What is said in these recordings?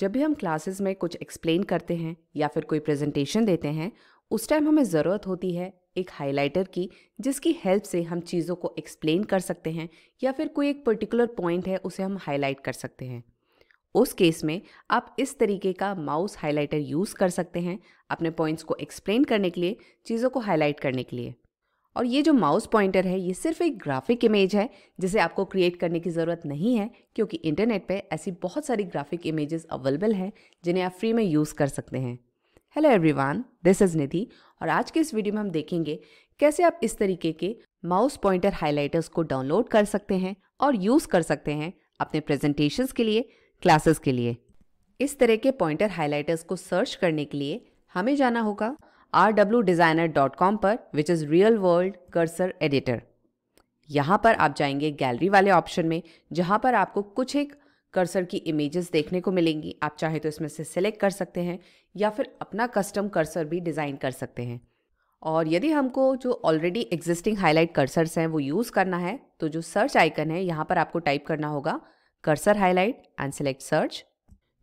जब भी हम क्लासेस में कुछ एक्सप्लेन करते हैं या फिर कोई प्रेजेंटेशन देते हैं उस टाइम हमें ज़रूरत होती है एक हाइलाइटर की जिसकी हेल्प से हम चीज़ों को एक्सप्लेन कर सकते हैं या फिर कोई एक पर्टिकुलर पॉइंट है उसे हम हाईलाइट कर सकते हैं उस केस में आप इस तरीके का माउस हाइलाइटर यूज़ कर सकते हैं अपने पॉइंट्स को एक्सप्लेन करने के लिए चीज़ों को हाईलाइट करने के लिए और ये जो माउस पॉइंटर है ये सिर्फ एक ग्राफिक इमेज है जिसे आपको क्रिएट करने की ज़रूरत नहीं है क्योंकि इंटरनेट पे ऐसी बहुत सारी ग्राफिक इमेजेस अवेलेबल हैं जिन्हें आप फ्री में यूज़ कर सकते हैं hello everyone this is Nidhi और आज के इस वीडियो में हम देखेंगे कैसे आप इस तरीके के माउस पॉइंटर हाईलाइटर्स को डाउनलोड कर सकते हैं और यूज़ कर सकते हैं अपने प्रजेंटेशन के लिए क्लासेस के लिए इस तरह के पॉइंटर हाईलाइटर्स को सर्च करने के लिए हमें जाना होगा R W designer dot com पर which is real world cursor editor यहाँ पर आप जाएंगे गैलरी वाले ऑप्शन में जहाँ पर आपको कुछ एक कर्सर की इमेजेस देखने को मिलेंगी आप चाहे तो इसमें से सिलेक्ट कर सकते हैं या फिर अपना कस्टम कर्सर भी डिज़ाइन कर सकते हैं और यदि हमको जो ऑलरेडी एग्जिस्टिंग हाईलाइट कर्सर्स हैं वो यूज़ करना है तो जो सर्च आइकन है यहाँ पर आपको टाइप करना होगा cursor highlight and select search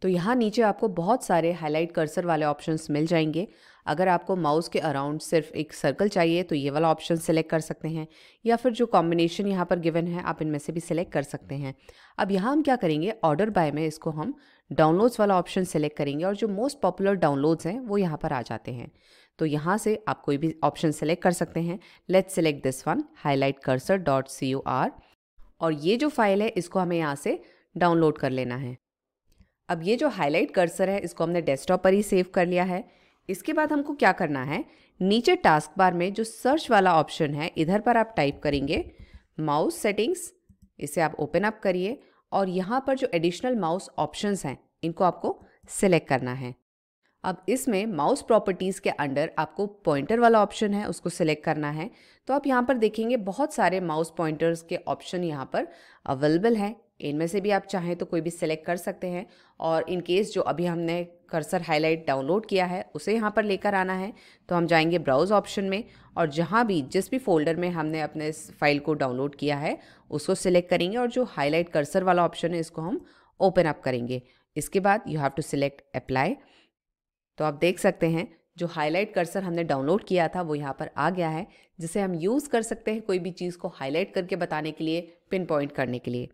तो यहाँ नीचे आपको बहुत सारे हाईलाइट कर्सर वाले ऑप्शंस मिल जाएंगे अगर आपको माउस के अराउंड सिर्फ एक सर्कल चाहिए तो ये वाला ऑप्शन सेलेक्ट कर सकते हैं या फिर जो कॉम्बिनेशन यहाँ पर गिवन है आप इनमें से भी सिलेक्ट कर सकते हैं अब यहाँ हम क्या करेंगे ऑर्डर बाय में इसको हम डाउनलोड्स वाला ऑप्शन सेलेक्ट करेंगे और जो मोस्ट पॉपुलर डाउनलोड्स हैं वो यहाँ पर आ जाते हैं तो यहाँ से आप कोई भी ऑप्शन सेलेक्ट कर सकते हैं let's select this one highlight cursor dot C U R और ये जो फाइल है इसको हमें यहाँ से डाउनलोड कर लेना है अब ये जो हाईलाइट कर्सर है इसको हमने डेस्कटॉप पर ही सेव कर लिया है इसके बाद हमको क्या करना है नीचे टास्क बार में जो सर्च वाला ऑप्शन है इधर पर आप टाइप करेंगे माउस सेटिंग्स इसे आप ओपन अप करिए और यहाँ पर जो एडिशनल माउस ऑप्शंस हैं इनको आपको सिलेक्ट करना है अब इसमें माउस प्रॉपर्टीज़ के अंडर आपको पॉइंटर वाला ऑप्शन है उसको सिलेक्ट करना है तो आप यहाँ पर देखेंगे बहुत सारे माउस पॉइंटर्स के ऑप्शन यहाँ पर अवेलेबल हैं इनमें से भी आप चाहें तो कोई भी सिलेक्ट कर सकते हैं और इन केस जो अभी हमने कर्सर हाईलाइट डाउनलोड किया है उसे यहाँ पर लेकर आना है तो हम जाएंगे ब्राउज़ ऑप्शन में और जहाँ भी जिस भी फोल्डर में हमने अपने इस फाइल को डाउनलोड किया है उसको सिलेक्ट करेंगे और जो हाईलाइट कर्सर वाला ऑप्शन है इसको हम ओपन अप करेंगे इसके बाद you have to select apply तो आप देख सकते हैं जो हाईलाइट कर्सर हमने डाउनलोड किया था वो यहाँ पर आ गया है जिसे हम यूज़ कर सकते हैं कोई भी चीज़ को हाईलाइट करके बताने के लिए पिन पॉइंट करने के लिए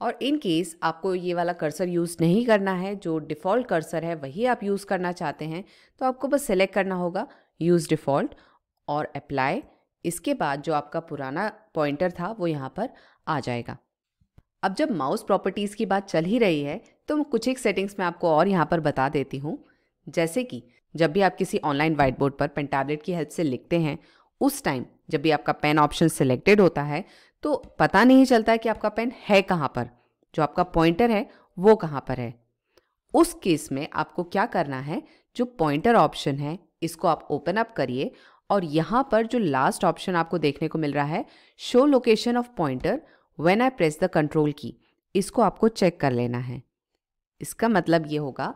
और इन केस आपको ये वाला कर्सर यूज़ नहीं करना है जो डिफ़ॉल्ट कर्सर है वही आप यूज़ करना चाहते हैं तो आपको बस सेलेक्ट करना होगा यूज़ डिफ़ॉल्ट और अप्लाई इसके बाद जो आपका पुराना पॉइंटर था वो यहाँ पर आ जाएगा अब जब माउस प्रॉपर्टीज़ की बात चल ही रही है तो कुछ एक सेटिंग्स मैं आपको और यहाँ पर बता देती हूँ जैसे कि जब भी आप किसी ऑनलाइन वाइट बोर्ड पर पेन टैबलेट की हेल्प से लिखते हैं उस टाइम जब भी आपका पेन ऑप्शन सिलेक्टेड होता है तो पता नहीं चलता कि आपका पेन है कहाँ पर जो आपका पॉइंटर है वो कहाँ पर है उस केस में आपको क्या करना है जो पॉइंटर ऑप्शन है इसको आप ओपन अप करिए और यहाँ पर जो लास्ट ऑप्शन आपको देखने को मिल रहा है show location of pointer when I press the control key इसको आपको चेक कर लेना है इसका मतलब ये होगा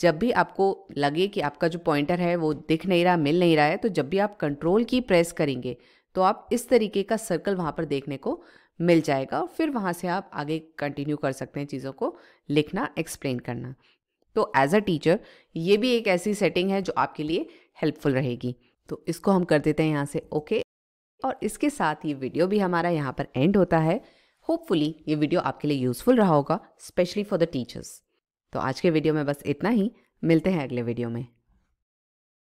जब भी आपको लगे कि आपका जो पॉइंटर है वो दिख नहीं रहा मिल नहीं रहा है तो जब भी आप कंट्रोल की प्रेस करेंगे तो आप इस तरीके का सर्कल वहाँ पर देखने को मिल जाएगा और फिर वहाँ से आप आगे कंटिन्यू कर सकते हैं चीज़ों को लिखना एक्सप्लेन करना तो एज अ टीचर ये भी एक ऐसी सेटिंग है जो आपके लिए हेल्पफुल रहेगी तो इसको हम कर देते हैं यहाँ से ओके और इसके साथ ये वीडियो भी हमारा यहाँ पर एंड होता है होपफुली ये वीडियो आपके लिए यूज़फुल रहा होगा स्पेशली फॉर द टीचर्स तो आज के वीडियो में बस इतना ही मिलते हैं अगले वीडियो में